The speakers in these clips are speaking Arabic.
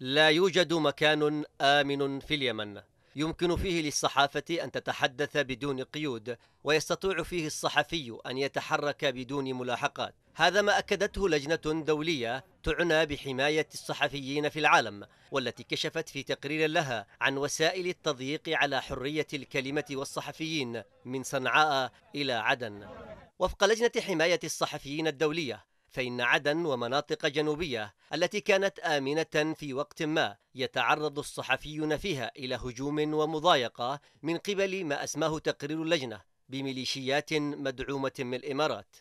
لا يوجد مكان آمن في اليمن يمكن فيه للصحافة أن تتحدث بدون قيود ويستطيع فيه الصحفي أن يتحرك بدون ملاحقات هذا ما أكدته لجنة دولية تعنى بحماية الصحفيين في العالم والتي كشفت في تقرير لها عن وسائل التضييق على حرية الكلمة والصحفيين من صنعاء إلى عدن وفق لجنة حماية الصحفيين الدولية فإن عدن ومناطق جنوبية التي كانت آمنة في وقت ما يتعرض الصحفيون فيها إلى هجوم ومضايقة من قبل ما أسماه تقرير اللجنة بميليشيات مدعومة من الإمارات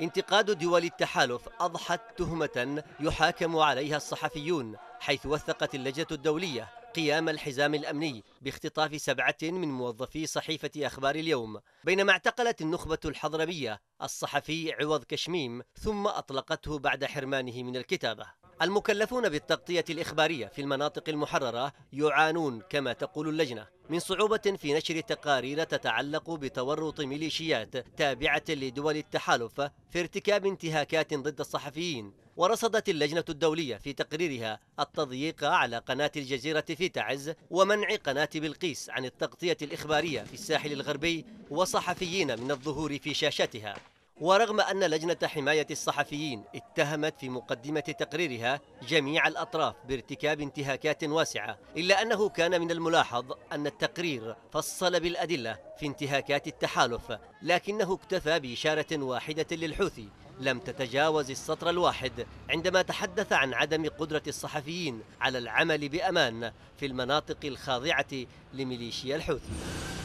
انتقاد دول التحالف أضحت تهمة يحاكم عليها الصحفيون حيث وثقت اللجنة الدولية قيام الحزام الأمني باختطاف سبعة من موظفي صحيفة أخبار اليوم بينما اعتقلت النخبة الحضرمية الصحفي عوض كشميم ثم أطلقته بعد حرمانه من الكتابة المكلفون بالتغطية الإخبارية في المناطق المحررة يعانون كما تقول اللجنة من صعوبة في نشر تقارير تتعلق بتورط ميليشيات تابعة لدول التحالف في ارتكاب انتهاكات ضد الصحفيين ورصدت اللجنة الدولية في تقريرها التضييق على قناة الجزيرة في تعز ومنع قناة بلقيس عن التغطية الإخبارية في الساحل الغربي وصحفيين من الظهور في شاشتها ورغم أن لجنة حماية الصحفيين اتهمت في مقدمة تقريرها جميع الأطراف بارتكاب انتهاكات واسعة إلا أنه كان من الملاحظ أن التقرير فصل بالأدلة في انتهاكات التحالف لكنه اكتفى بإشارة واحدة للحوثي لم تتجاوز السطر الواحد عندما تحدث عن عدم قدرة الصحفيين على العمل بأمان في المناطق الخاضعة لميليشيا الحوثي